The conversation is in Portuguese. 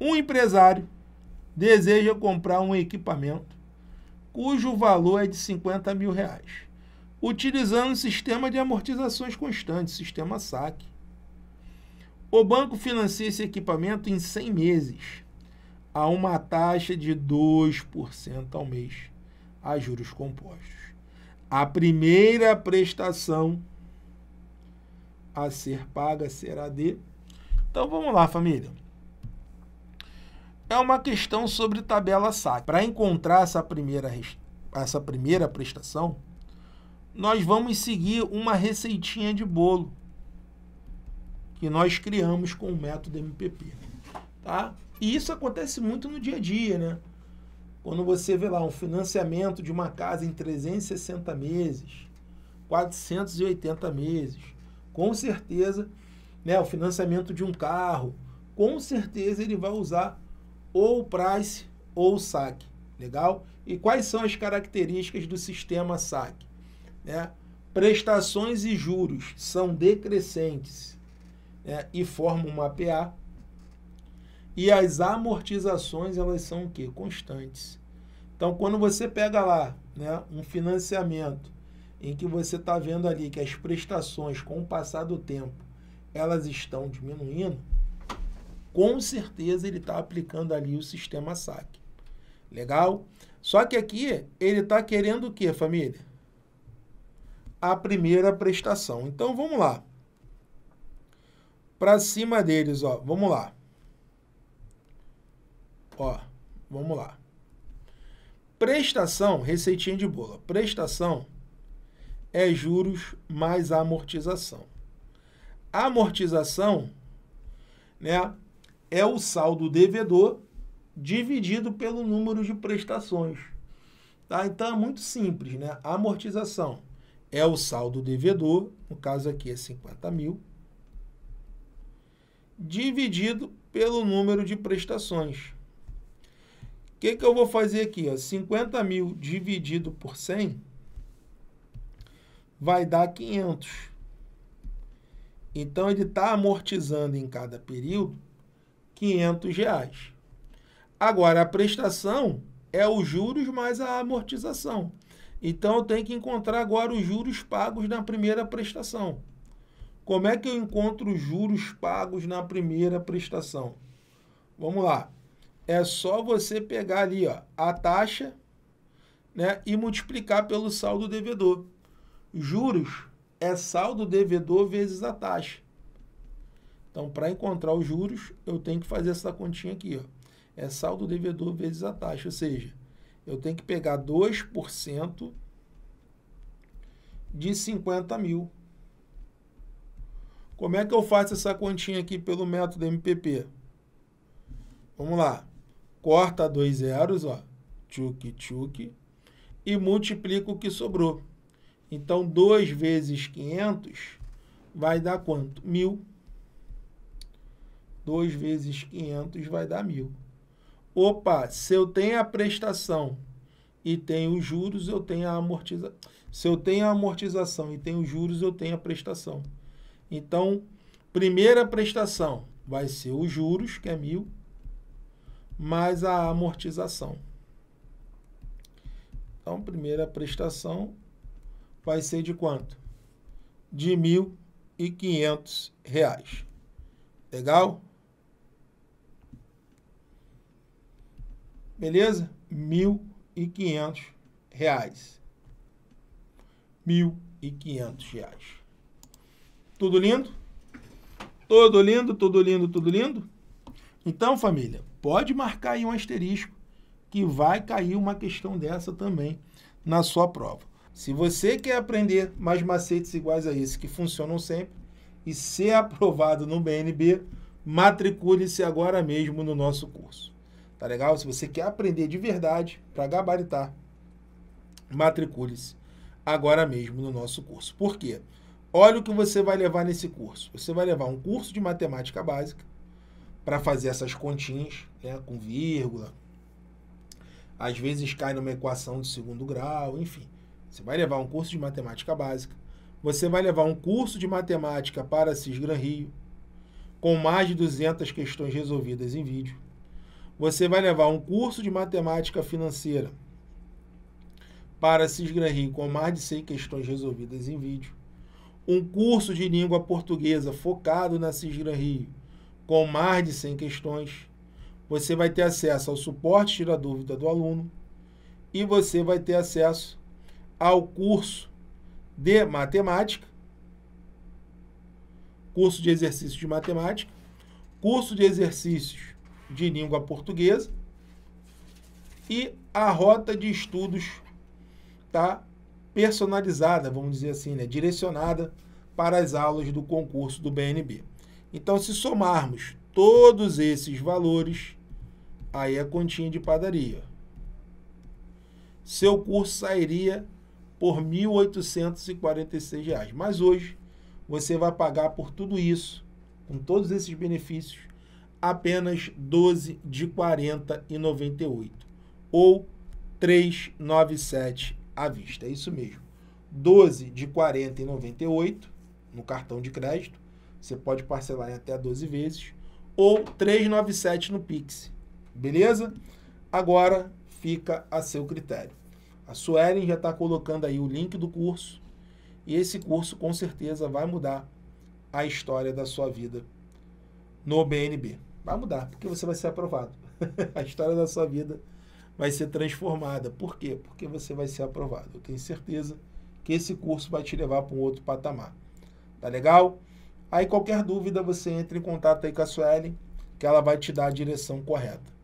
Um empresário deseja comprar um equipamento cujo valor é de 50 mil reais, utilizando o sistema de amortizações constantes, sistema SAC. O banco financia esse equipamento em 100 meses, a uma taxa de 2% ao mês, a juros compostos. A primeira prestação a ser paga será de. Então vamos lá, família é uma questão sobre tabela SAC. Para encontrar essa primeira, essa primeira prestação, nós vamos seguir uma receitinha de bolo que nós criamos com o método MPP. Tá? E isso acontece muito no dia a dia, né? Quando você vê lá um financiamento de uma casa em 360 meses, 480 meses, com certeza, né, o financiamento de um carro, com certeza ele vai usar ou o price ou o saque, legal? E quais são as características do sistema saque? Né? Prestações e juros são decrescentes né? e formam uma PA. E as amortizações, elas são o quê? Constantes. Então, quando você pega lá né, um financiamento em que você está vendo ali que as prestações, com o passar do tempo, elas estão diminuindo, com certeza ele está aplicando ali o sistema SAC. Legal? Só que aqui ele está querendo o que, família? A primeira prestação. Então vamos lá. Para cima deles, ó, vamos lá. Ó, vamos lá. Prestação, receitinha de bola. Prestação é juros mais amortização. Amortização, né, é o saldo devedor dividido pelo número de prestações. Tá? Então é muito simples, né? A amortização é o saldo devedor, no caso aqui é 50 mil, dividido pelo número de prestações. O que, que eu vou fazer aqui? Ó? 50 mil dividido por 100 vai dar 500. Então, ele está amortizando em cada período 500 reais. Agora, a prestação é os juros mais a amortização. Então, eu tenho que encontrar agora os juros pagos na primeira prestação. Como é que eu encontro os juros pagos na primeira prestação? Vamos lá. É só você pegar ali ó, a taxa né, e multiplicar pelo saldo devedor. Juros é saldo devedor vezes a taxa. Então, para encontrar os juros, eu tenho que fazer essa continha aqui. Ó. É saldo devedor vezes a taxa. Ou seja, eu tenho que pegar 2% de 50 mil. Como é que eu faço essa continha aqui pelo método MPP? Vamos lá. Corta dois zeros, ó. Tchuc, tchuc. E multiplica o que sobrou. Então, 2 vezes 500 vai dar quanto? 1.000. 2 vezes 500 vai dar 1.000. Opa, se eu tenho a prestação e tenho os juros, eu tenho a amortização. Se eu tenho a amortização e tenho os juros, eu tenho a prestação. Então, primeira prestação vai ser os juros, que é 1.000, mais a amortização. Então, primeira prestação vai ser de quanto? De R$ 1.500. Legal? Beleza? R$ 1.500. R$ 1.500. Tudo lindo? Tudo lindo, tudo lindo, tudo lindo? Então, família, pode marcar aí um asterisco que vai cair uma questão dessa também na sua prova. Se você quer aprender mais macetes iguais a esse que funcionam sempre e ser aprovado no BNB, matricule-se agora mesmo no nosso curso. Tá legal? Se você quer aprender de verdade para gabaritar, matricule-se agora mesmo no nosso curso. Por quê? Olha o que você vai levar nesse curso. Você vai levar um curso de matemática básica para fazer essas continhas, né, com vírgula. Às vezes cai numa equação de segundo grau, enfim. Você vai levar um curso de matemática básica. Você vai levar um curso de matemática para Cisgran Rio, com mais de 200 questões resolvidas em vídeo. Você vai levar um curso de matemática financeira para se esgranhir com mais de 100 questões resolvidas em vídeo. Um curso de língua portuguesa focado na Cisgran Rio, com mais de 100 questões. Você vai ter acesso ao suporte Tira Dúvida do aluno e você vai ter acesso ao curso de matemática, curso de exercícios de matemática, curso de exercícios de língua portuguesa e a rota de estudos tá personalizada, vamos dizer assim, né, direcionada para as aulas do concurso do BNB. Então, se somarmos todos esses valores, aí é continha de padaria. Seu curso sairia por R$ 1.846, mas hoje você vai pagar por tudo isso, com todos esses benefícios, apenas 12 de 40 e 98 ou 397 à vista. É isso mesmo. 12 de 40 e 98 no cartão de crédito, você pode parcelar em até 12 vezes ou 397 no Pix. Beleza? Agora fica a seu critério. A Suelen já está colocando aí o link do curso e esse curso com certeza vai mudar a história da sua vida no BNB. Vai mudar, porque você vai ser aprovado. a história da sua vida vai ser transformada. Por quê? Porque você vai ser aprovado. Eu tenho certeza que esse curso vai te levar para um outro patamar. Tá legal? Aí qualquer dúvida você entra em contato aí com a Suelen, que ela vai te dar a direção correta.